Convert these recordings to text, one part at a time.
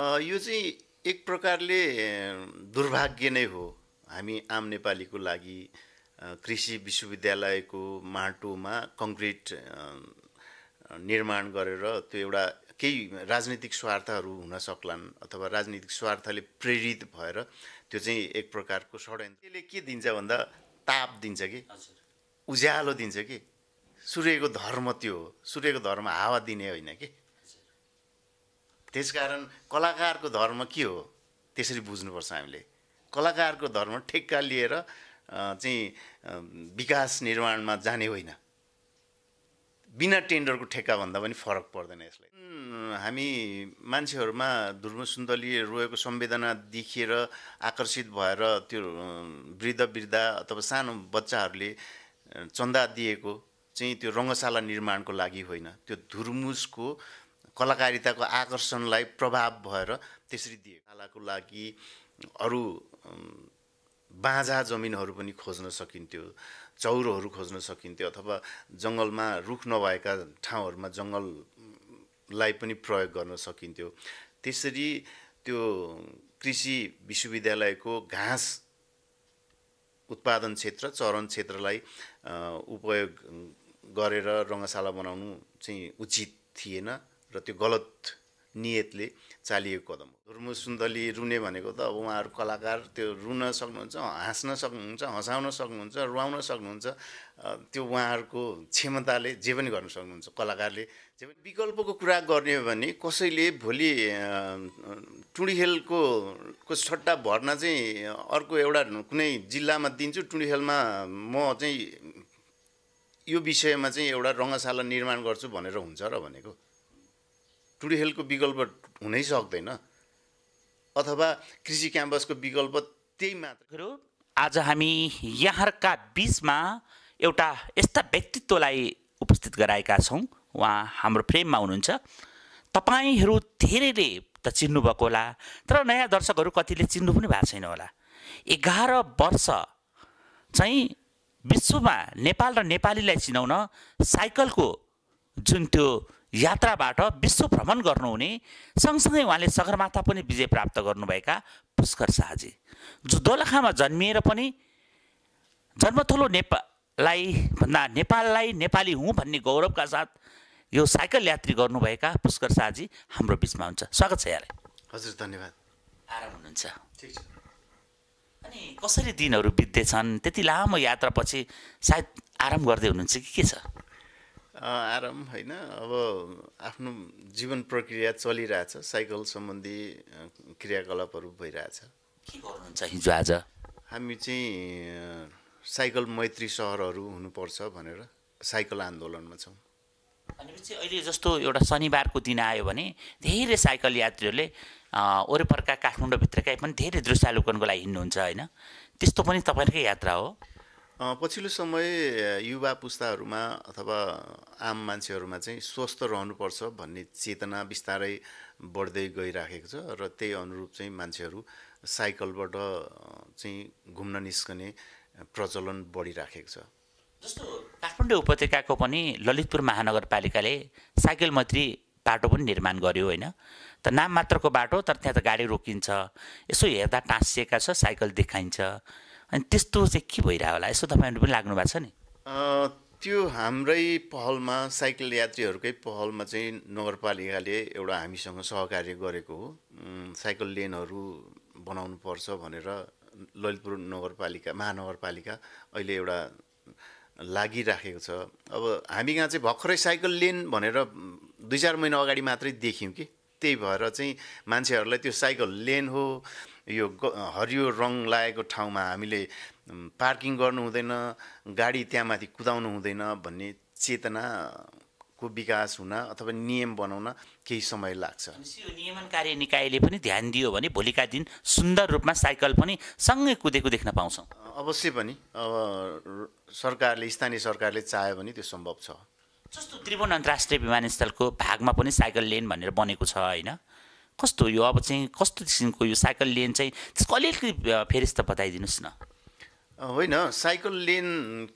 यो चाहिँ एक प्रकारले दुर्भाग्य नै हो हामी आम नेपालीको लागि कृषि विश्वविद्यालयको माटोमा कङ्क्रिट निर्माण गरेर त्यो एउटा केही राजनीतिक स्वार्थहरू हुन सक्लान् अथवा राजनीतिक स्वार्थले प्रेरित भएर त्यो चाहिँ एक प्रकारको षड्यन्त्र त्यसले के दिन्छ भन्दा ताप दिन्छ कि उज्यालो दिन्छ कि सूर्यको धर्म त्यो हो सूर्यको धर्म हावा दिने होइन कि त्यसकारण कलाकारको धर्म के हो त्यसरी बुझ्नुपर्छ हामीले कलाकारको धर्म ठेक्का लिएर चाहिँ विकास निर्माणमा जाने होइन बिना टेन्डरको भन्दा पनि फरक पर्दैन यसलाई हामी मान्छेहरूमा ध्रुव रोएको संवेदना देखिएर आकर्षित भएर त्यो वृद्ध वृद्ध अथवा सानो बच्चाहरूले चन्दा दिएको चाहिँ त्यो रङ्गशाला निर्माणको लागि होइन त्यो धुर्मुसको कलाकारिताको आकर्षणलाई प्रभाव भएर त्यसरी दिए कलाको लागि अरू बाँझा जमिनहरू पनि खोज्न सकिन्थ्यो चौरहरू खोज्न सकिन्थ्यो अथवा जङ्गलमा रुख नभएका ठाउँहरूमा जङ्गललाई पनि प्रयोग गर्न सकिन्थ्यो त्यसरी त्यो कृषि विश्वविद्यालयको घाँस उत्पादन क्षेत्र चरण क्षेत्रलाई उपयोग गरेर रङ्गशाला बनाउनु चाहिँ उचित थिएन र त्यो गलत नियतले चालिएको कदम हो रुमु सुन्दली रुने भनेको त अब उहाँहरू कलाकार त्यो रुन सक्नुहुन्छ हाँस्न सक्नुहुन्छ हँसाउन सक्नुहुन्छ रुवाउन सक्नुहुन्छ त्यो उहाँहरूको क्षमताले जे पनि गर्न सक्नुहुन्छ कलाकारले जे पनि विकल्पको कुरा गर्ने हो भने कसैले भोलि टुँडीखेलको को सट्टा भर्न चाहिँ अर्को एउटा कुनै जिल्लामा दिन्छु टुँडीखेलमा म चाहिँ यो विषयमा चाहिँ एउटा रङ्गशाला निर्माण गर्छु भनेर हुन्छ र भनेको टुडेहेलको विकल्प हुनै सक्दैन अथवा कृषि क्याम्पसको विकल्प त्यही मात्र आज हामी यहाँका बिचमा एउटा यस्ता व्यक्तित्वलाई उपस्थित गराएका छौँ उहाँ हाम्रो फ्रेममा हुनुहुन्छ तपाईँहरू धेरैले त चिन्नुभएको होला तर नयाँ दर्शकहरू कतिले चिन्नु पनि भएको छैन होला एघार वर्ष चाहिँ विश्वमा नेपाल र नेपालीलाई चिनाउन साइकलको जुन त्यो यात्राबाट विश्व भ्रमण गर्नुहुने सँगसँगै उहाँले सगरमाथा पनि विजय प्राप्त गर्नुभएका पुष्कर शाहजी जो दोलखामा जन्मिएर पनि जन्मथलो नेपाललाई भन्दा नेपाललाई नेपाली हुँ भन्ने गौरवका साथ यो साइकल यात्री गर्नुभएका पुष्कर शाहजी हाम्रो बिचमा हुन्छ स्वागत छ यहाँलाई हजुर धन्यवाद आराम हुनुहुन्छ अनि कसरी दिनहरू बित्दैछन् त्यति लामो यात्रापछि सायद आराम गर्दै हुनुहुन्छ कि के छ आराम होइन अब आफ्नो जीवन प्रक्रिया चलिरहेछ साइकल सम्बन्धी क्रियाकलापहरू भइरहेछ के गर्नुहुन्छ हिजो आज हामी चाहिँ साइकल मैत्री सहरहरू हुनुपर्छ भनेर साइकल आन्दोलनमा छौँ भनेपछि अहिले जस्तो एउटा शनिबारको दिन आयो भने धेरै साइकल यात्रीहरूले वरिपरका काठमाडौँभित्रकै पनि धेरै दृश्यालोकनको लागि हिँड्नुहुन्छ होइन त्यस्तो पनि तपाईँहरूकै यात्रा हो पछिल्लो समय युवा पुस्ताहरूमा अथवा आम मान्छेहरूमा चाहिँ स्वस्थ रहनुपर्छ भन्ने चेतना बिस्तारै बढ्दै गइराखेको छ र त्यही अनुरूप चाहिँ मान्छेहरू साइकलबाट चाहिँ घुम्न निस्कने प्रचलन बढिराखेको छ जस्तो काठमाडौँ उपत्यकाको पनि ललितपुर महानगरपालिकाले साइकल मैत्री बाटो पनि निर्माण गर्यो होइन त नाम मात्रको बाटो तर त्यहाँ त गाडी रोकिन्छ यसो हेर्दा टाँसिएका छ साइकल देखाइन्छ अनि त्यस्तो चाहिँ के भइरहेको होला यसो तपाईँहरू पनि लाग्नु भएको छ नि त्यो हाम्रै पहलमा साइकल यात्रीहरूकै पहलमा चाहिँ नगरपालिकाले एउटा हामीसँग सहकार्य गरेको हो साइकल लेनहरू बनाउनु पर्छ भनेर ललितपुर नगरपालिका महानगरपालिका अहिले एउटा लागिराखेको छ अब हामी कहाँ चाहिँ भर्खरै साइकल लेन भनेर दुई चार महिना अगाडि मात्रै देख्यौँ कि त्यही भएर चाहिँ मान्छेहरूलाई त्यो साइकल लेन हो यो हरियो रङ लागेको ठाउँमा हामीले पार्किङ गर्नु हुँदैन गाडी त्यहाँमाथि कुदाउनु हुँदैन भन्ने चेतनाको विकास हुन अथवा नियम बनाउन केही समय लाग्छ यो नियमन कार्य निकायले पनि ध्यान दियो भने भोलिका दिन सुन्दर रूपमा साइकल पनि सँगै कुदेको देख्न पाउँछौँ अवश्य पनि अब सरकारले स्थानीय सरकारले चाह्यो भने त्यो सम्भव छ जस्तो त्रिभुवन अन्तर्राष्ट्रिय विमानस्थलको भागमा पनि साइकल लेन भनेर बनेको छ होइन कस्तो यो अब चाहिँ कस्तो किसिमको यो साइकल लेन चाहिँ त्यसको अलिअलि फेरिस्त बताइदिनुहोस् न होइन साइकल लेन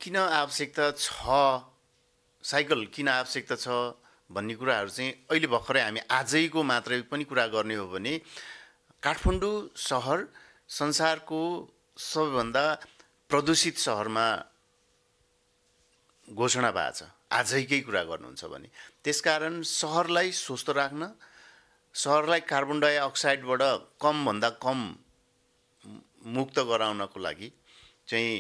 किन आवश्यकता छ साइकल किन आवश्यकता छ भन्ने कुराहरू चाहिँ अहिले भर्खरै हामी आजैको मात्रै पनि कुरा गर्ने हो भने काठमाडौँ सहर संसारको सबैभन्दा प्रदूषित सहरमा घोषणा भएको छ आजैकै कुरा गर्नुहुन्छ भने त्यसकारण सहरलाई स्वस्थ राख्न सहरलाई कार्बन डाइअक्साइडबाट कमभन्दा कम मुक्त गराउनको लागि चाहिँ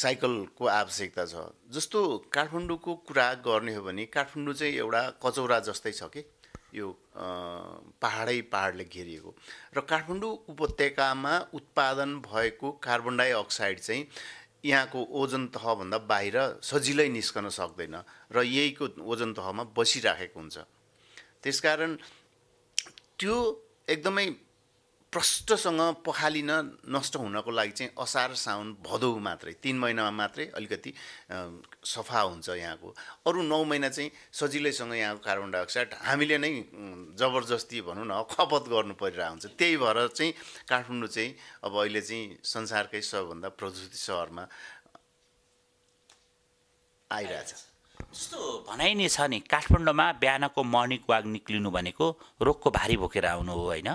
साइकलको आवश्यकता छ जस्तो काठमाडौँको कुरा गर्ने हो भने काठमाडौँ चाहिँ एउटा कचौरा जस्तै छ कि यो पाहाडै पाहाडले घेरिएको र काठमाडौँ उपत्यकामा उत्पादन भएको कार्बन डाइअक्साइड चाहिँ यहाँको ओजन तहभन्दा बाहिर सजिलै निस्कन सक्दैन र यहीको ओजन तहमा बसिराखेको हुन्छ त्यसकारण त्यो एकदमै प्रष्टसँग पखालिन नष्ट हुनको लागि चाहिँ असार साउन भदौ मात्रै तिन महिनामा मात्रै अलिकति सफा हुन्छ यहाँको अरू नौ महिना चाहिँ सजिलैसँग यहाँको कार्बन डाइअक्साइड हामीले नै जबरजस्ती भनौँ न खपत गर्नु परिरहेको हुन्छ त्यही भएर चाहिँ काठमाडौँ चाहिँ अब अहिले चाहिँ संसारकै सबभन्दा प्रदूषित सहरमा आइरहेछ जस्तो भनाइ नै छ नि काठमाडौँमा बिहानको मर्निङ वाक निक्लिनु भनेको रोगको भारी बोकेर आउनु हो होइन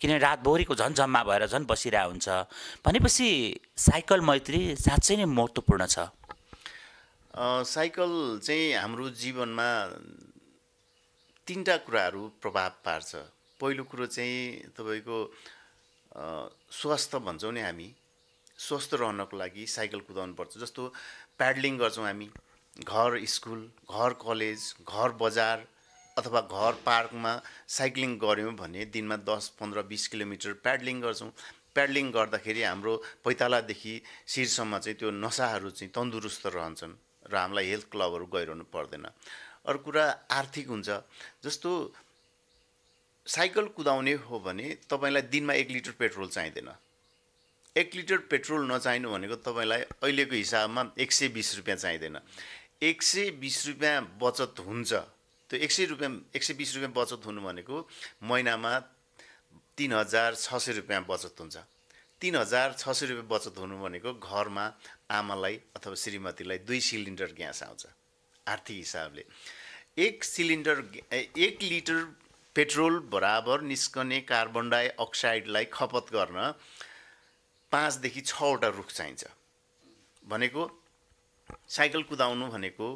किनभने रातभरिको जम्मा भएर झन् बसिरहेको हुन्छ भनेपछि साइकल मैत्री साँच्चै नै महत्त्वपूर्ण छ साइकल चाहिँ हाम्रो जीवनमा तिनवटा कुराहरू प्रभाव पार्छ पहिलो कुरो चाहिँ तपाईँको स्वास्थ्य भन्छौँ नि हामी स्वस्थ रहनको लागि साइकल पर्छ जस्तो प्याडलिङ गर्छौँ हामी घर स्कुल घर कलेज घर बजार अथवा घर पार्कमा साइक्लिङ गऱ्यौँ भने दिनमा दस पन्ध्र बिस किलोमिटर प्याडलिङ गर्छौँ प्याडलिङ गर्दाखेरि हाम्रो पैतालादेखि शिरसम्म चाहिँ त्यो नसाहरू चाहिँ तन्दुरुस्त रहन्छन् र हामीलाई हेल्थ क्लबहरू गइरहनु पर्दैन अर्को कुरा आर्थिक हुन्छ जस्तो साइकल कुदाउने हो भने तपाईँलाई दिनमा एक लिटर पेट्रोल चाहिँदैन एक लिटर पेट्रोल नचाहिनु भनेको तपाईँलाई अहिलेको हिसाबमा एक सय बिस रुपियाँ चाहिँदैन एक सय बिस रुपियाँ बचत हुन्छ त्यो एक सय रुपियाँ एक सय बिस रुपियाँ बचत हुनु भनेको महिनामा तिन हजार छ सय रुपियाँ बचत हुन्छ तिन हजार छ सय रुपियाँ बचत हुनु भनेको घरमा आमालाई अथवा श्रीमतीलाई दुई सिलिन्डर ग्यास आउँछ आर्थिक हिसाबले एक सिलिन्डर एक लिटर पेट्रोल बराबर निस्कने कार्बन डाइअक्साइडलाई खपत गर्न पाँचदेखि छवटा रुख चाहिन्छ भनेको साइकल कुदाउनु भनेको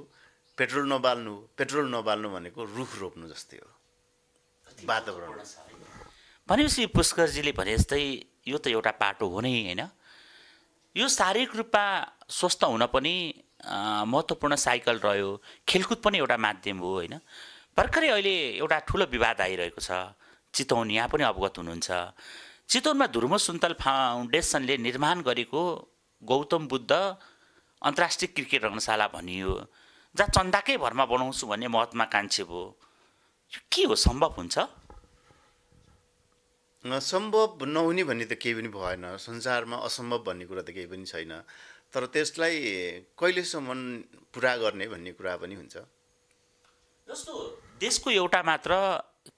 पेट्रोल नबाल्नु पेट्रोल नबाल्नु भनेको रुख रोप्नु जस्तै हो वातावरण भनेपछि पुष्करजीले भने जस्तै यो त एउटा पाटो हो नै होइन यो शारीरिक रूपमा स्वस्थ हुन पनि महत्त्वपूर्ण साइकल रह्यो खेलकुद पनि एउटा माध्यम हो होइन भर्खरै अहिले एउटा ठुलो विवाद आइरहेको छ चितौन यहाँ पनि अवगत हुनुहुन्छ चितौनमा धुर्म सुन्तल फाउन्डेसनले निर्माण गरेको गौतम बुद्ध अन्तर्राष्ट्रिय क्रिकेट रङ्गशाला भनियो जहाँ चन्दाकै भरमा बनाउँछु भन्ने कान्छे भयो यो के हो सम्भव हुन्छ सम्भव नहुने भन्ने त केही पनि भएन संसारमा असम्भव भन्ने कुरा त केही पनि छैन तर त्यसलाई कहिलेसम्म पुरा गर्ने भन्ने कुरा पनि हुन्छ जस्तो देशको एउटा मात्र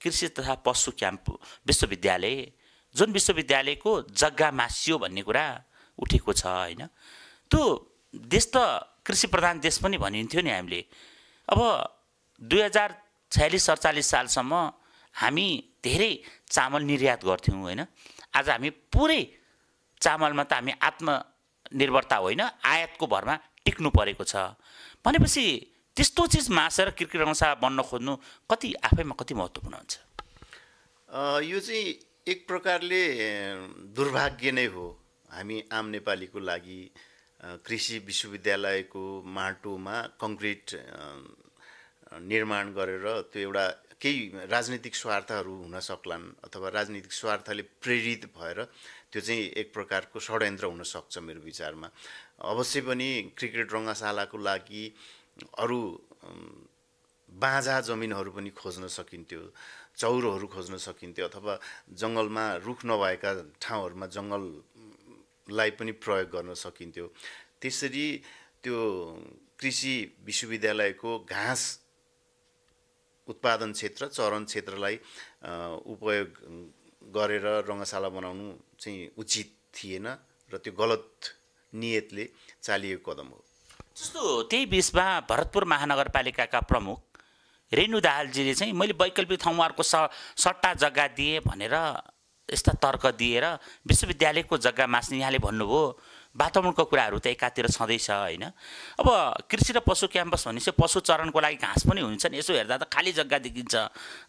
कृषि तथा पशु क्याम्प विश्वविद्यालय जुन विश्वविद्यालयको जग्गा मासियो भन्ने कुरा उठेको छ होइन त्यो देश त कृषि प्रधान देश पनि भनिन्थ्यो नि हामीले अब दुई हजार छयालिस सडचालिस सालसम्म हामी धेरै चामल निर्यात गर्थ्यौँ होइन आज हामी पुरै चामलमा त हामी आत्मनिर्भरता होइन आयातको भरमा टिक्नु परेको छ भनेपछि त्यस्तो चिज मासेर किर्किरङसा बन्न खोज्नु कति आफैमा कति महत्त्वपूर्ण हुन्छ यो चाहिँ एक प्रकारले दुर्भाग्य नै हो हामी आम नेपालीको लागि कृषि विश्वविद्यालयको माटोमा कङ्क्रिट निर्माण गरेर त्यो एउटा केही राजनीतिक स्वार्थहरू हुन सक्लान् अथवा राजनीतिक स्वार्थले प्रेरित भएर त्यो चाहिँ एक प्रकारको षड्यन्त्र हुनसक्छ मेरो विचारमा अवश्य पनि क्रिकेट रङ्गशालाको लागि अरू बाँझा जमिनहरू पनि खोज्न सकिन्थ्यो चौरहरू खोज्न सकिन्थ्यो अथवा जङ्गलमा रुख नभएका ठाउँहरूमा जङ्गल लाई पनि प्रयोग गर्न सकिन्थ्यो त्यसरी त्यो कृषि विश्वविद्यालयको घाँस उत्पादन क्षेत्र चरण क्षेत्रलाई उपयोग गरेर रङ्गशाला बनाउनु चाहिँ उचित थिएन र त्यो गलत नियतले चालिएको कदम हो जस्तो त्यही बिचमा भरतपुर महानगरपालिकाका प्रमुख रेणु दाहालजीले चाहिँ मैले वैकल्पिक ठाउँहरूको स सट्टा जग्गा दिएँ भनेर यस्ता तर्क दिएर विश्वविद्यालयको जग्गा मास्ने यहाँले भन्नुभयो वातावरणको कुराहरू त एकातिर छँदैछ होइन अब कृषि र पशु क्याम्पस भनेपछि पशु चरणको लागि घाँस पनि हुन्छ नि यसो हेर्दा त खाली जग्गा देखिन्छ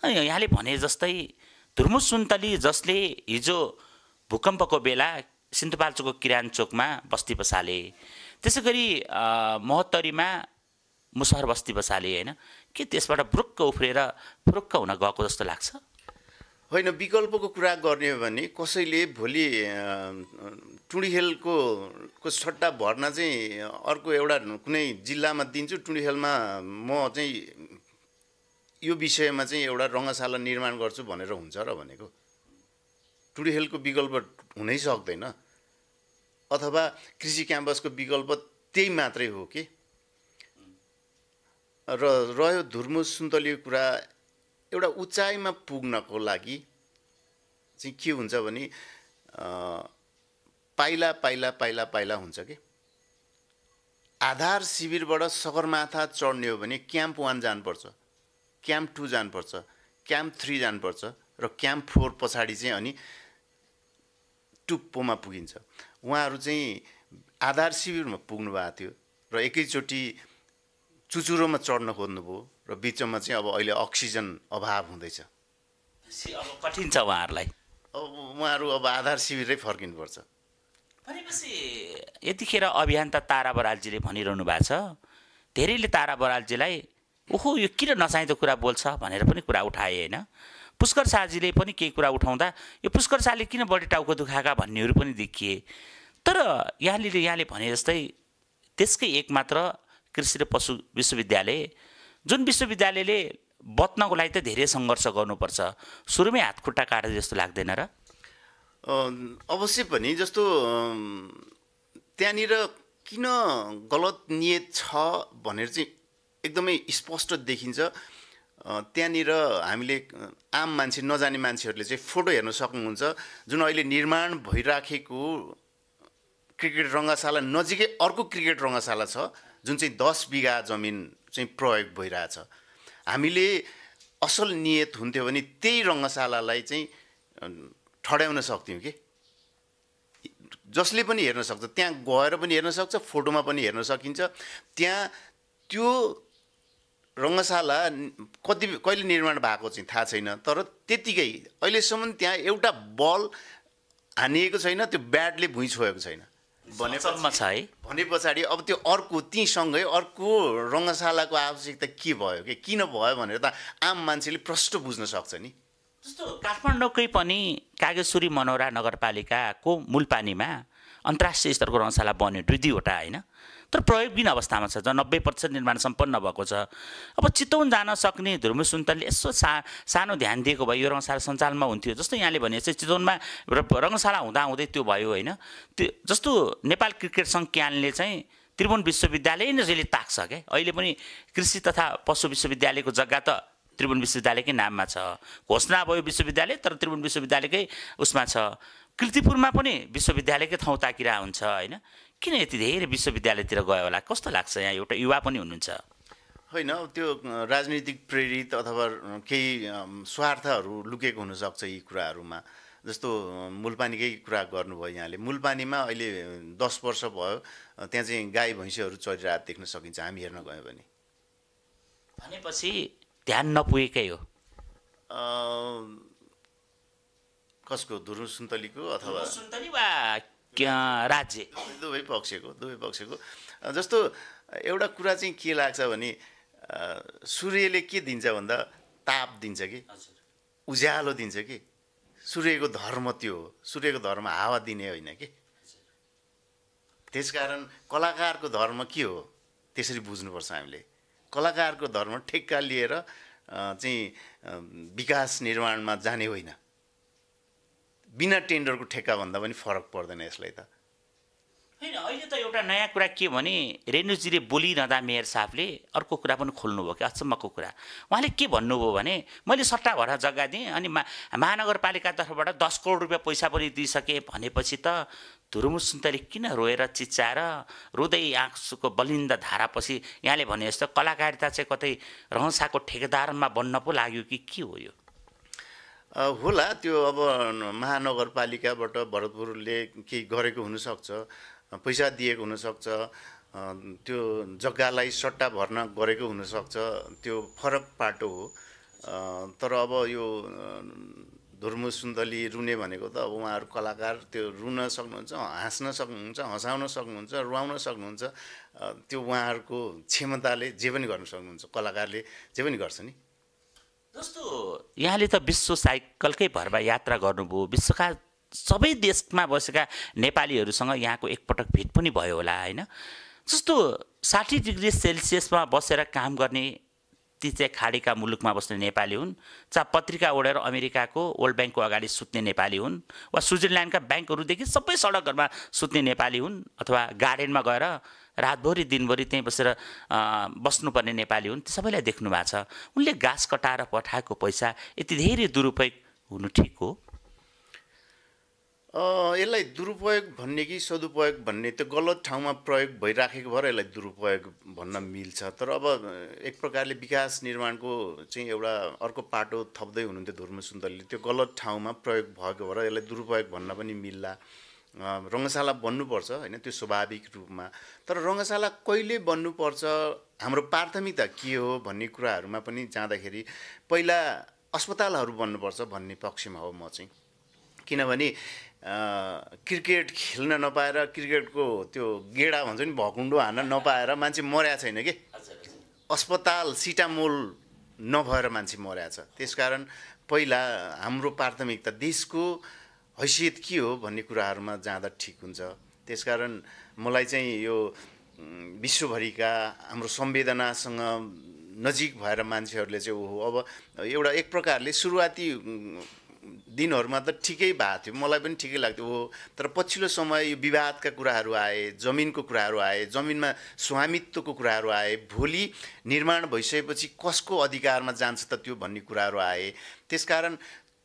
अनि यहाँले भने जस्तै धुर्मु सुन्तली जसले हिजो भूकम्पको बेला सिन्धुपाल्चोकको किरान चोकमा बस्ती बसाले त्यसै गरी महोत्तरीमा मुसहर बस्ती बसाले होइन के त्यसबाट ब्रुक्क उफ्रेर फुरुक्क हुन गएको जस्तो लाग्छ होइन विकल्पको कुरा गर्ने हो भने कसैले भोलि टुँडीहेलको को सट्टा भर्ना चाहिँ अर्को एउटा कुनै जिल्लामा दिन्छु टुँडीखेलमा म चाहिँ यो विषयमा चाहिँ एउटा रङ्गशाला निर्माण गर्छु भनेर हुन्छ र भनेको टुँडीहेलको विकल्प हुनै सक्दैन अथवा कृषि क्याम्पसको विकल्प त्यही मात्रै हो कि र रह्यो धुर्मु सुन्तलीको कुरा एउटा उचाइमा पुग्नको लागि चाहिँ के हुन्छ भने पाइला पाइला पाइला पाइला हुन्छ कि आधार शिविरबाट सगरमाथा चढ्ने हो भने क्याम्प वान जानुपर्छ क्याम्प टू जानुपर्छ क्याम्प थ्री जानुपर्छ र क्याम्प फोर पछाडि चाहिँ अनि टुप्पोमा पुगिन्छ उहाँहरू चाहिँ आधार शिविरमा पुग्नु भएको थियो र एकैचोटि चुचुरोमा चढ्न खोज्नुभयो र बिचमा चाहिँ अब अहिले अक्सिजन अभाव हुँदैछ अब कठिन छ उहाँहरूलाई अब उहाँहरू अब आधार शिविरै फर्किनुपर्छ भनेपछि यतिखेर अभियान त तारा बरालजीले भनिरहनु भएको छ धेरैले तारा बरालजीलाई ओहो यो किन नचाहिँदो कुरा बोल्छ भनेर पनि कुरा उठाए होइन पुष्कर शाहजीले पनि केही कुरा उठाउँदा यो पुष्कर शाहले किन बढी टाउको दुखाएका भन्नेहरू पनि देखिए तर यहाँले यहाँले भने जस्तै त्यसकै एकमात्र कृषि र पशु विश्वविद्यालय जुन विश्वविद्यालयले बत्नको लागि त धेरै सङ्घर्ष गर्नुपर्छ सुरुमै हातखुट्टा काटे जस्तो लाग्दैन र अवश्य पनि जस्तो त्यहाँनिर किन गलत नियत छ भनेर चाहिँ एकदमै स्पष्ट देखिन्छ त्यहाँनिर हामीले आम मान्छे नजाने मान्छेहरूले चाहिँ फोटो हेर्न सक्नुहुन्छ जुन अहिले निर्माण भइराखेको क्रिकेट रङ्गशाला नजिकै अर्को क्रिकेट रङ्गशाला छ जुन चाहिँ दस बिघा जमिन चाहिँ प्रयोग भइरहेछ हामीले असल नियत हुन्थ्यो भने त्यही रङ्गशालालाई चाहिँ ठड्याउन सक्थ्यौँ कि जसले पनि हेर्न सक्छ त्यहाँ गएर पनि हेर्न सक्छ फोटोमा पनि हेर्न सकिन्छ त्यहाँ त्यो रङ्गशाला कति कहिले निर्माण भएको चाहिँ थाहा छैन तर त्यतिकै अहिलेसम्म त्यहाँ एउटा बल हानिएको छैन त्यो ब्याटले भुइँ छोएको छैन भने छ है भने पछाडि अब त्यो अर्को तीसँगै अर्को रङ्गशालाको आवश्यकता के भयो कि किन भयो भनेर त आम मान्छेले प्रष्ट बुझ्न सक्छ नि जस्तो काठमाडौँकै पनि कागेश्वरी मनोरा नगरपालिकाको मूलपानीमा अन्तर्राष्ट्रिय स्तरको रङ्गशाला बन्यो दुई दुईवटा होइन तर प्रयोगविहीन अवस्थामा छ जहाँ नब्बे प्रतिशत निर्माण सम्पन्न भएको छ अब चितवन जान सक्ने धुर्मे सुन्तलले यसो सा सानो ध्यान दिएको भयो यो रङ्गशाला सञ्चालनमा हुन्थ्यो जस्तो यहाँले भने चाहिँ चितवनमा रङ्गशाला हुँदा हुँदै त्यो भयो होइन त्यो जस्तो नेपाल क्रिकेट सङ्घ क्यानले चाहिँ त्रिभुवन विश्वविद्यालय नै जहिले ताक्छ क्या अहिले पनि कृषि तथा पशु विश्वविद्यालयको जग्गा त त्रिभुवन विश्वविद्यालयकै नाममा छ घोषणा भयो विश्वविद्यालय तर त्रिभुवन विश्वविद्यालयकै उसमा छ कृतिपुरमा पनि विश्वविद्यालयकै ठाउँ ताकिरा हुन्छ होइन किन यति धेरै विश्वविद्यालयतिर गयो होला कस्तो लाग्छ यहाँ एउटा युवा पनि हुनुहुन्छ होइन त्यो राजनीतिक प्रेरित अथवा केही स्वार्थहरू लुकेको हुनसक्छ यी कुराहरूमा जस्तो मूलपानीकै कुरा गर्नुभयो यहाँले मूलपानीमा अहिले दस वर्ष भयो त्यहाँ चाहिँ गाई भैँसीहरू चलिरहेको देख्न सकिन्छ हामी हेर्न गयौँ भने भनेपछि ध्यान नपुगेकै हो कसको धुरु सुन्तलीको अथवा सुन्तली वा राज्य दुवै पक्षको दुवै पक्षको जस्तो एउटा कुरा चाहिँ के लाग्छ भने सूर्यले के दिन्छ भन्दा ताप दिन्छ कि उज्यालो दिन्छ कि सूर्यको धर्म त्यो हो सूर्यको धर्म हावा दिने होइन कि त्यसकारण कलाकारको धर्म के हो त्यसरी बुझ्नुपर्छ हामीले कलाकारको धर्म ठेक्का लिएर चाहिँ विकास निर्माणमा जाने होइन बिना टेन्डरको ठेक्का भन्दा पनि फरक पर्दैन यसलाई त होइन अहिले त एउटा नयाँ कुरा के भने रेणुजीले बोलिरहँदा मेयर साहबले अर्को कुरा पनि खोल्नुभयो कि अचम्मको कुरा उहाँले के भन्नुभयो भने मैले सट्टा भएर जग्गा दिएँ अनि मा महानगरपालिका तर्फबाट दस करोड रुपियाँ पैसा पनि दिइसकेँ भनेपछि त धुरुमु सुन्तले किन रोएर चिच्चाएर रुँदै आँसुको बलिन्द धारापछि यहाँले भने जस्तो कलाकारिता चाहिँ कतै रहँसाको ठेकेदारमा बन्न पो लाग्यो कि के हो यो होला त्यो अब महानगरपालिकाबाट भरतपुरले केही गरेको हुनसक्छ पैसा दिएको हुनसक्छ त्यो जग्गालाई सट्टा भर्ना गरेको हुनसक्छ त्यो फरक पाटो हो तर अब यो धुर्मु सुन्दली रुने भनेको त अब उहाँहरू कलाकार त्यो रुन सक्नुहुन्छ हाँस्न सक्नुहुन्छ हँसाउन सक्नुहुन्छ रुवाउन सक्नुहुन्छ त्यो उहाँहरूको क्षमताले जे पनि गर्न सक्नुहुन्छ कलाकारले जे पनि गर्छ नि जस्तो यहाँले त विश्व साइकलकै भरमा यात्रा गर्नुभयो विश्वका सबै देशमा बसेका नेपालीहरूसँग यहाँको एकपटक भेट पनि भयो होला होइन जस्तो साठी डिग्री सेल्सियसमा बसेर काम गर्ने ती चाहिँ खाडीका मुलुकमा बस्ने नेपाली हुन् चाहे पत्रिका ओढेर अमेरिकाको वर्ल्ड ब्याङ्कको अगाडि सुत्ने नेपाली हुन् वा स्विजरल्यान्डका ब्याङ्कहरूदेखि सबै सडकहरूमा सुत्ने नेपाली हुन् अथवा गार्डनमा गएर रातभरि दिनभरि त्यहीँ बसेर बस्नुपर्ने नेपाली हुन् सबैलाई देख्नु भएको छ उनले घाँस कटाएर पठाएको पैसा यति धेरै दुरुपयोग हुनु ठिक हो यसलाई दुरुपयोग भन्ने कि सदुपयोग भन्ने त्यो गलत ठाउँमा प्रयोग भइराखेको भएर यसलाई दुरुपयोग भन्न मिल्छ तर अब एक प्रकारले विकास निर्माणको चाहिँ एउटा अर्को पाटो थप्दै हुनुहुन्थ्यो धुर्म सुन्दरले त्यो गलत ठाउँमा प्रयोग भएको भएर यसलाई दुरुपयोग भन्न पनि मिल्ला रङ्गशाला बन्नुपर्छ होइन त्यो स्वाभाविक रूपमा तर रङ्गशाला कहिले बन्नुपर्छ हाम्रो प्राथमिकता के हो भन्ने कुराहरूमा पनि जाँदाखेरि पहिला अस्पतालहरू बन्नुपर्छ भन्ने पक्षमा हो म चाहिँ किनभने क्रिकेट खेल्न नपाएर क्रिकेटको त्यो गेडा भन्छ नि भकुन्डो हान्न नपाएर मान्छे मर्या छैन कि अस्पताल सिटामोल नभएर मान्छे मर्या छ त्यसकारण पहिला हाम्रो प्राथमिकता देशको हैसियत के हो भन्ने कुराहरूमा जाँदा ठिक हुन्छ त्यसकारण मलाई चाहिँ यो विश्वभरिका हाम्रो संवेदनासँग नजिक भएर मान्छेहरूले चाहिँ ओहो अब एउटा एक प्रकारले सुरुवाती दिनहरूमा त ठिकै भएको थियो मलाई पनि ठिकै लाग्थ्यो हो तर पछिल्लो समय यो विवादका कुराहरू आए जमिनको कुराहरू आए जमिनमा स्वामित्वको कुराहरू आए भोलि निर्माण भइसकेपछि कसको अधिकारमा जान्छ त त्यो भन्ने कुराहरू आए त्यसकारण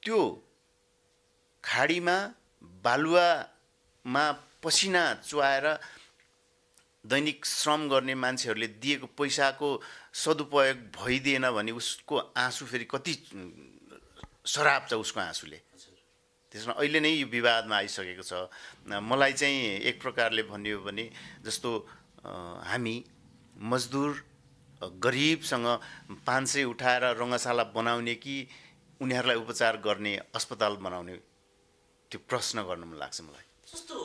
त्यो खाडीमा बालुवामा पसिना चुहाएर दैनिक श्रम गर्ने मान्छेहरूले दिएको पैसाको सदुपयोग भइदिएन भने उसको आँसु फेरि कति छ उसको आँसुले त्यसमा अहिले नै यो विवादमा आइसकेको छ मलाई चाहिँ एक प्रकारले भनियो भने जस्तो हामी मजदुर गरिबसँग पाँच सय उठाएर रङ्गशाला बनाउने कि उनीहरूलाई उपचार गर्ने अस्पताल बनाउने त्यो प्रश्न गर्नु मन लाग्छ मलाई जस्तो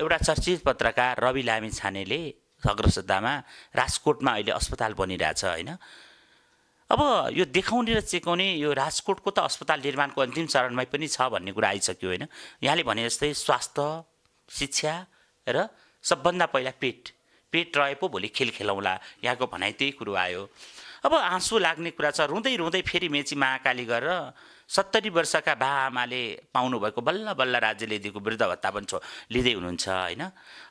एउटा चर्चित पत्रकार रवि लामी छानेले अग्रसद्धामा राजकोटमा अहिले अस्पताल बनिरहेछ होइन अब यो देखाउने र चेकाउने यो राजकोटको त अस्पताल निर्माणको अन्तिम चरणमै पनि छ भन्ने कुरा आइसक्यो होइन यहाँले भने जस्तै स्वास्थ्य शिक्षा र सबभन्दा पहिला पेट पेट रहे पो भोलि खेल खेलाउँला यहाँको भनाइ त्यही कुरो आयो अब आँसु लाग्ने कुरा छ रुँदै रुँदै फेरि मेची महाकाली गरेर सत्तरी वर्षका बा आमाले पाउनुभएको बल्ल बल्ल राज्यले दिएको वृद्ध भत्ता पनि छो लिँदै हुनुहुन्छ होइन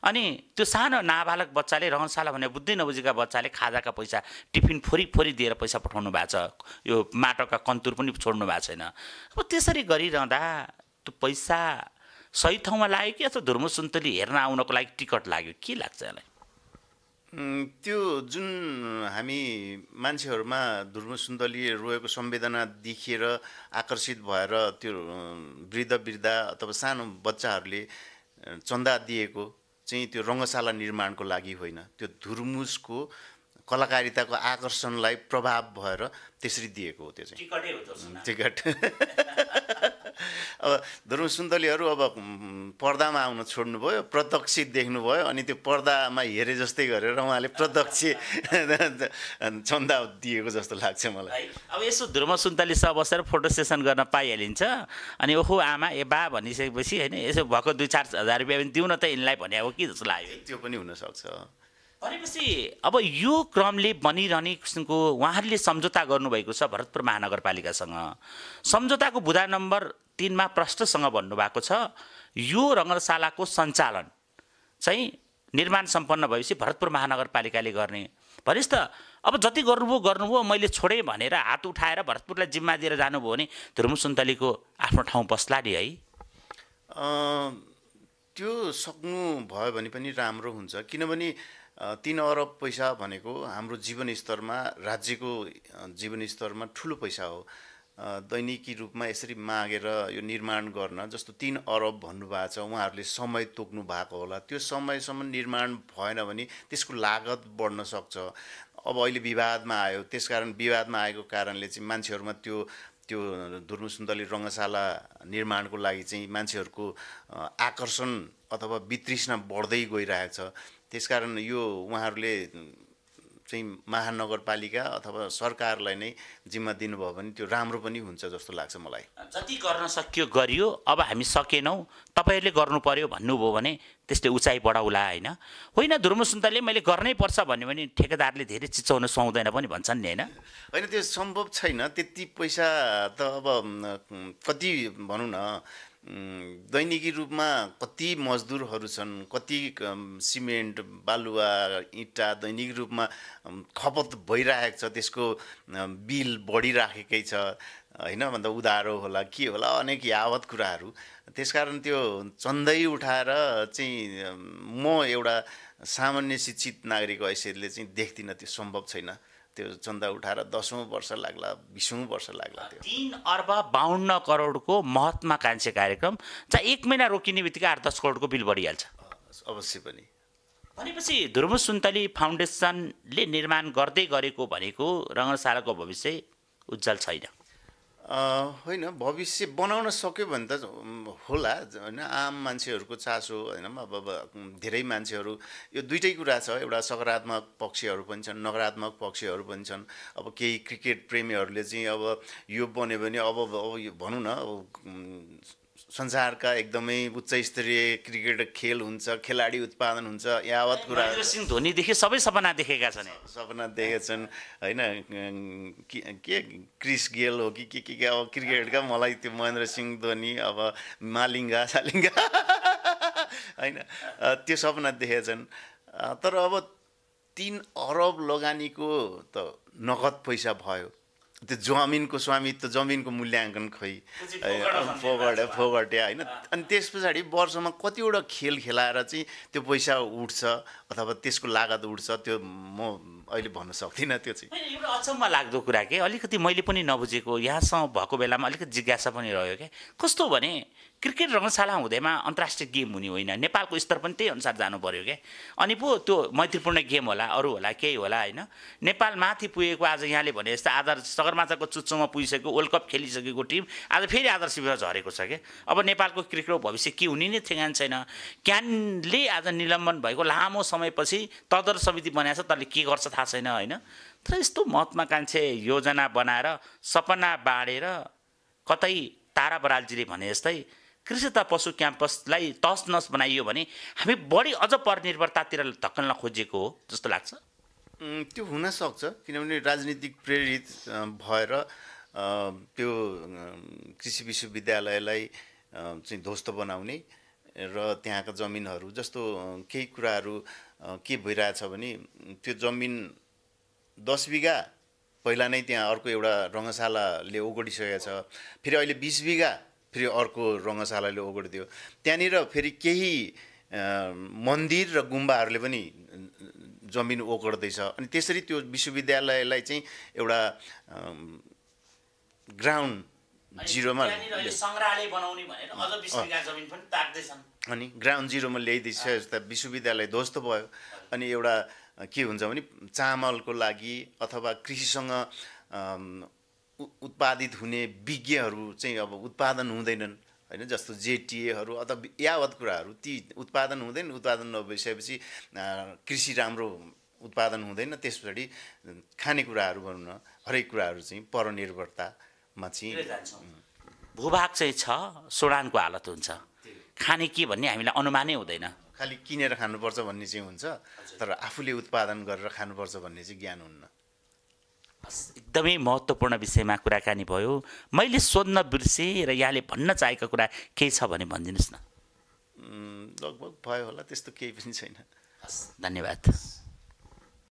अनि त्यो सानो नाबालक बच्चाले रहनशाला भने बुद्धि नबुझेका बच्चाले खाजाका पैसा टिफिन फोरी फोरी दिएर पैसा पठाउनु भएको छ यो माटोका कन्तुर पनि छोड्नु भएको छैन अब त्यसरी गरिरहँदा त्यो पैसा सही ठाउँमा लाग्यो कि अथवा धुर्मो हेर्न आउनको लागि टिकट लाग्यो के लाग्छ यसलाई त्यो जुन हामी मान्छेहरूमा धुर्म सुन्दली रोएको सम्वेदना देखिएर आकर्षित भएर त्यो वृद्ध वृद्धा अथवा सानो बच्चाहरूले चन्दा दिएको चाहिँ त्यो रङ्गशाला निर्माणको लागि होइन त्यो धुर्मुसको कलाकारिताको आकर्षणलाई प्रभाव भएर त्यसरी दिएको हो त्यो चाहिँ टिकट अब ध्रुव सुन्दलीहरू अब पर्दामा आउन छोड्नुभयो प्रत्यक्ष देख्नुभयो अनि त्यो पर्दामा हेरे जस्तै गरेर उहाँले प्रत्यक्ष चन्दा दिएको जस्तो लाग्छ मलाई अब यसो ध्रुव सुन्तली सब बसेर फोटो सेसन गर्न पाइहालिन्छ अनि ओहो आमा ए बा भनिसकेपछि होइन यसो भएको दुई चार हजार रुपियाँ पनि दिउँ न त यिनलाई भने हो कि जस्तो लाग्यो त्यो पनि हुनसक्छ भनेपछि अब यो क्रमले बनिरहने किसिमको उहाँहरूले सम्झौता गर्नुभएको छ भरतपुर महानगरपालिकासँग सम्झौताको बुधा नम्बर तिनमा प्रष्टसँग भन्नुभएको छ यो रङ्गशालाको सञ्चालन चाहिँ निर्माण सम्पन्न भएपछि भरतपुर महानगरपालिकाले गर्ने भनेपछि त अब जति गर्नुभयो गर्नुभयो मैले छोडेँ भनेर हात उठाएर भरतपुरलाई जिम्मा दिएर जानुभयो भने धुर्मु सुन्तलीको आफ्नो ठाउँ बस्ला नि है त्यो सक्नु भयो भने पनि राम्रो हुन्छ किनभने तिन अरब पैसा भनेको हाम्रो जीवन स्तरमा राज्यको जीवन स्तरमा ठुलो पैसा हो दैनिकी रूपमा यसरी मागेर यो निर्माण गर्न जस्तो तिन अरब भन्नुभएको छ उहाँहरूले समय तोक्नु भएको होला त्यो समयसम्म निर्माण भएन भने त्यसको लागत बढ्न सक्छ अब अहिले विवादमा आयो त्यसकारण विवादमा आएको कारणले चाहिँ मान्छेहरूमा त्यो त्यो धुर्मु रङ्गशाला निर्माणको लागि चाहिँ मान्छेहरूको आकर्षण अथवा वितृष्णा बढ्दै गइरहेको छ त्यसकारण यो उहाँहरूले चाहिँ महानगरपालिका अथवा सरकारलाई नै जिम्मा दिनुभयो भने त्यो राम्रो पनि हुन्छ जस्तो लाग्छ मलाई जति गर्न सकियो गरियो अब हामी सकेनौँ तपाईँहरूले गर्नु पर्यो भन्नुभयो भने त्यसले उचाइ बढाउला होइन होइन धुर्म सुन्दरले मैले गर्नै पर्छ भन्यो भने ठेकेदारले धेरै चिचाउन सुहाउँदैन पनि भन्छन् नि होइन होइन त्यो सम्भव छैन त्यति पैसा त अब कति भनौँ न दैनिकी रूपमा कति मजदुरहरू छन् कति सिमेन्ट बालुवा इँटा दैनिक रूपमा खपत भइरहेको छ त्यसको बिल बढिराखेकै छ होइन भन्दा उधारो होला के होला अनेक यावत कुराहरू त्यसकारण त्यो चन्दै उठाएर चाहिँ म एउटा सामान्य शिक्षित नागरिक हैसियतले चाहिँ देख्दिनँ त्यो सम्भव छैन त्यो चन्दा उठाएर दसौँ वर्ष लाग्ला बिसौँ वर्ष लाग्ला त्यो तिन अर्ब बाहन्न करोडको महत्त्वाकाङ्क्षी कार्यक्रम जहाँ एक महिना रोकिने बित्तिकै आठ दस करोडको बिल बढिहाल्छ अवश्य पनि भनेपछि ध्रुव सुन्तली फाउन्डेसनले निर्माण गर्दै गरेको भनेको रङ्गशालाको भविष्य उज्जवल छैन होइन भविष्य बनाउन सक्यो भने त होला होइन आम मान्छेहरूको चासो होइन अब धेरै मान्छेहरू यो दुइटै कुरा छ एउटा सकारात्मक पक्षहरू पनि छन् नकारात्मक पक्षहरू पनि छन् अब केही क्रिकेट प्रेमीहरूले चाहिँ अब यो बन्यो भने अब यो भनौँ न अब संसारका एकदमै उच्च स्तरीय क्रिकेट खेल हुन्छ खेलाडी उत्पादन हुन्छ यावत कुरा सिंह धोनीदेखि सबै सपना देखेका छन् सपना देखेछन् होइन के क्रिस गेल हो कि के के के अब क्रिकेटका मलाई त्यो महेन्द्र सिंह धोनी अब मालिङ्गा सालिङ्गा होइन त्यो सपना देखेछन् तर अब तिन अरब लगानीको त नगद पैसा भयो त्यो जमिनको स्वामित्व जमिनको मूल्याङ्कन खोइ फोगट फोगट्या होइन अनि त्यस पछाडि वर्षमा कतिवटा खेल खेलाएर चाहिँ त्यो पैसा उठ्छ अथवा त्यसको लागत उठ्छ त्यो म अहिले भन्न सक्दिनँ त्यो चाहिँ एउटा अचम्म लाग्दो कुरा के अलिकति मैले पनि नबुझेको यहाँसम्म भएको बेलामा अलिकति जिज्ञासा पनि रह्यो क्या कस्तो भने क्रिकेट रङ्गशाला हुँदैमा अन्तर्राष्ट्रिय गेम हुने होइन नेपालको स्तर पनि त्यही अनुसार जानु पऱ्यो क्या अनि पो त्यो मैत्रीपूर्ण गेम होला अरू होला केही होला होइन नेपाल माथि पुगेको आज यहाँले भने जस्तो आधार सगरमाथाको चुच्चोमा पुगिसकेको वर्ल्ड कप खेलिसकेको टिम आज फेरि आधार शिविर झरेको छ क्या अब नेपालको क्रिकेटको भविष्य के हुने नै ठेगान छैन क्यानले आज निलम्बन भएको लामो समयपछि तदर समिति बनाएको छ के गर्छ थाहा छैन होइन तर यस्तो महत्त्वाकाङ्क्षे योजना बनाएर सपना बाँडेर कतै तारा बरालजीले भने जस्तै कृषि तथा पशु क्याम्पसलाई तस नस बनाइयो भने हामी बढी अझ परनिर्भरतातिर धक्कल्न खोजिएको हो जस्तो लाग्छ त्यो हुनसक्छ किनभने राजनीतिक प्रेरित भएर त्यो कृषि विश्वविद्यालयलाई चाहिँ ध्वस्त बनाउने र त्यहाँका जमिनहरू जस्तो केही कुराहरू के भइरहेछ भने त्यो जमिन दस बिघा पहिला नै त्यहाँ अर्को एउटा रङ्गशालाले ओगडिसकेको छ फेरि अहिले बिस बिघा फेरि अर्को रङ्गशालाले ओगटिदियो त्यहाँनिर फेरि केही मन्दिर र गुम्बाहरूले पनि जमिन ओगट्दैछ अनि त्यसरी त्यो विश्वविद्यालयलाई चाहिँ एउटा ग्राउन्ड जिरोमा अनि ग्राउन्ड जिरोमा ल्याइदिएछ यस्ता विश्वविद्यालय ध्वस्त भयो अनि एउटा के हुन्छ भने चामलको लागि अथवा कृषिसँग उत्पादित हुने विज्ञहरू चाहिँ अब उत्पादन हुँदैनन् होइन जस्तो जेटिएहरू अथवा यावत कुराहरू ती उत्पादन हुँदैन उत्पादन नभइसकेपछि कृषि राम्रो उत्पादन हुँदैन त्यस पछाडि खानेकुराहरू भनौँ न हरेक कुराहरू चाहिँ परनिर्भरता भूभाग चाहिँ छ सोडानको हालत हुन्छ खाने के भन्ने हामीलाई अनुमानै हुँदैन खालि किनेर खानुपर्छ भन्ने चाहिँ हुन्छ तर आफूले उत्पादन गरेर खानुपर्छ भन्ने चाहिँ ज्ञान हुन्न एकदमै महत्त्वपूर्ण विषयमा कुराकानी भयो मैले सोध्न बिर्सेँ र यहाँले भन्न चाहेको कुरा केही छ भने भनिदिनुहोस् न लगभग भयो होला त्यस्तो केही पनि छैन धन्यवाद